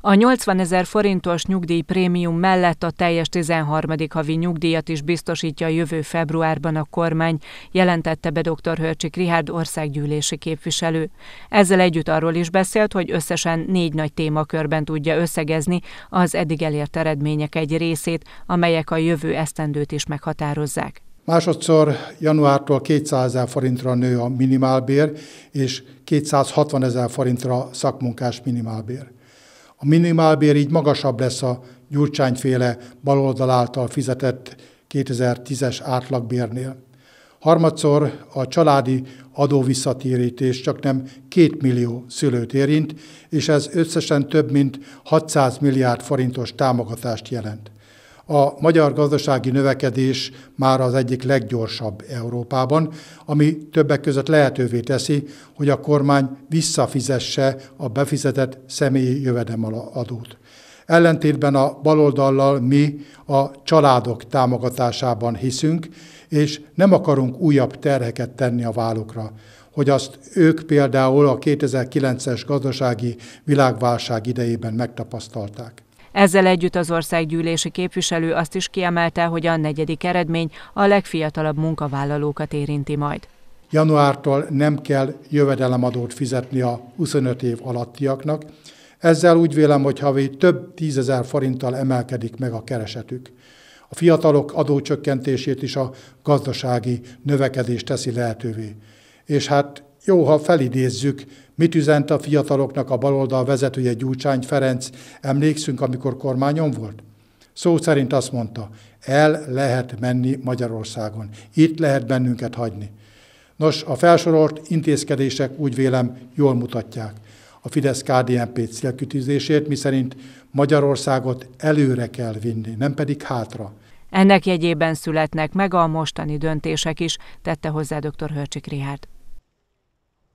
A 80 ezer forintos nyugdíjprémium mellett a teljes 13. havi nyugdíjat is biztosítja a jövő februárban a kormány, jelentette be dr. Hörcsik Rihárd országgyűlési képviselő. Ezzel együtt arról is beszélt, hogy összesen négy nagy témakörben tudja összegezni az eddig elért eredmények egy részét, amelyek a jövő esztendőt is meghatározzák. Másodszor januártól 200 ezer forintra nő a minimálbér, és 260 ezer forintra szakmunkás minimálbér. A minimálbér így magasabb lesz a Gyurcsányféle baloldal által fizetett 2010-es átlagbérnél. Harmadszor a családi adóvisszatérítés csak nem 2 millió szülőt érint, és ez összesen több mint 600 milliárd forintos támogatást jelent. A magyar gazdasági növekedés már az egyik leggyorsabb Európában, ami többek között lehetővé teszi, hogy a kormány visszafizesse a befizetett személyi jövedelemadót. Ellentétben a baloldallal mi a családok támogatásában hiszünk, és nem akarunk újabb terheket tenni a vállukra hogy azt ők például a 2009-es gazdasági világválság idejében megtapasztalták. Ezzel együtt az országgyűlési képviselő azt is kiemelte, hogy a negyedik eredmény a legfiatalabb munkavállalókat érinti majd. Januártól nem kell jövedelemadót fizetni a 25 év alattiaknak, ezzel úgy vélem, hogy havi több tízezer forinttal emelkedik meg a keresetük. A fiatalok adócsökkentését is a gazdasági növekedés teszi lehetővé. És hát jó, ha felidézzük Mit üzent a fiataloknak a baloldal vezetője Gyurcsány Ferenc? Emlékszünk, amikor kormányon volt? Szó szerint azt mondta, el lehet menni Magyarországon, itt lehet bennünket hagyni. Nos, a felsorolt intézkedések úgy vélem jól mutatják a Fidesz-KDNP célkütűzését, miszerint Magyarországot előre kell vinni, nem pedig hátra. Ennek jegyében születnek meg a mostani döntések is, tette hozzá dr. Hörcsik Rihárd.